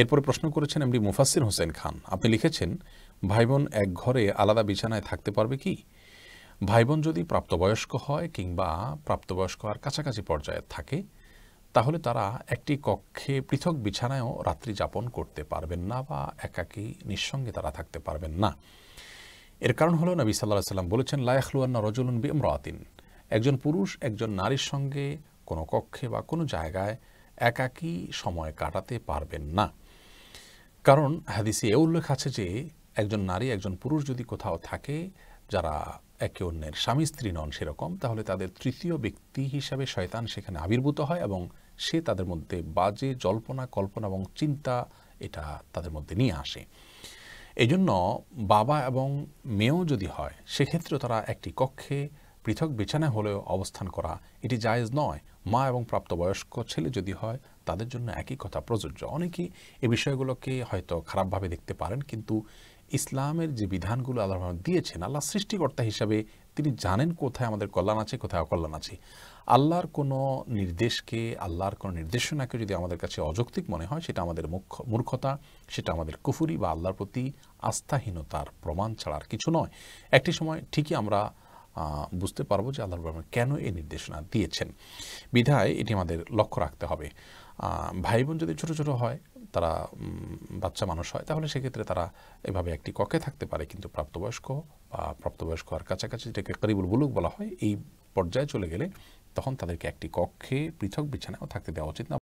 এরপরে প্রশ্ন করেছেন এমডি মুফাসির হোসেন খান আপনি লিখেছেন ভাই বোন এক ঘরে আলাদা বিছানায় থাকতে পারবে কি ভাই বোন যদি প্রাপ্তবয়স্ক হয় কিংবা প্রাপ্তবয়স্ক আর কাছাকাছি পর্যায়ে থাকে তাহলে তারা একটি কক্ষে পৃথক বিছানায়ও রাত্রি যাপন করতে পারবেন না বা একাকী নিঃসঙ্গে তারা থাকতে পারবেন না এর কারণ হল নবী সাল্লাহ সাল্লাম বলেছেন লায়াখলুয়ান্না রজলুন বিমরাতিন একজন পুরুষ একজন নারীর সঙ্গে কোনো কক্ষে বা কোনো জায়গায় একাকী সময় কাটাতে পারবেন না কারণ হাদিসে এ উল্লেখ আছে যে একজন নারী একজন পুরুষ যদি কোথাও থাকে যারা একে অন্যের স্বামী স্ত্রী নন সেরকম তাহলে তাদের তৃতীয় ব্যক্তি হিসাবে শয়তান সেখানে আবির্ভূত হয় এবং সে তাদের মধ্যে বাজে জল্পনা কল্পনা এবং চিন্তা এটা তাদের মধ্যে নিয়ে আসে এজন্য বাবা এবং মেয়েও যদি হয় সেক্ষেত্রে তারা একটি কক্ষে পৃথক বিছানা হলেও অবস্থান করা এটি জায়েজ নয় মা এবং প্রাপ্তবয়স্ক ছেলে যদি হয় তাদের জন্য একই কথা প্রযোজ্য অনেকেই এ বিষয়গুলোকে হয়তো খারাপভাবে দেখতে পারেন কিন্তু ইসলামের যে বিধানগুলো আল্লাহ দিয়েছেন আল্লাহ সৃষ্টিকর্তা হিসাবে তিনি জানেন কোথায় আমাদের কল্যাণ আছে কোথায় অকল্যাণ আছে আল্লাহর কোনো নির্দেশকে আল্লাহর কোনো নির্দেশনাকে যদি আমাদের কাছে অযৌক্তিক মনে হয় সেটা আমাদের মুখ মূর্খতা সেটা আমাদের কুফুরি বা আল্লাহর প্রতি আস্থাহীনতার প্রমাণ ছাড়া আর কিছু নয় একটি সময় ঠিকই আমরা বুঝতে পারবো যে আল্লাহ রবুল্লা কেন এই নির্দেশনা দিয়েছেন বিধায় এটি আমাদের লক্ষ্য রাখতে হবে ভাই বোন যদি ছোট ছোট হয় তারা বাচ্চা মানুষ হয় তাহলে সেক্ষেত্রে তারা এভাবে একটি ককে থাকতে পারে কিন্তু প্রাপ্তবয়স্ক বা প্রাপ্তবয়স্ক আর কাছাকাছি যেটাকে করিবুল বুলুক বলা হয় এই পর্যায়ে চলে গেলে তখন তাদেরকে একটি কক্ষে পৃথক বিছানাও থাকতে দেওয়া উচিত না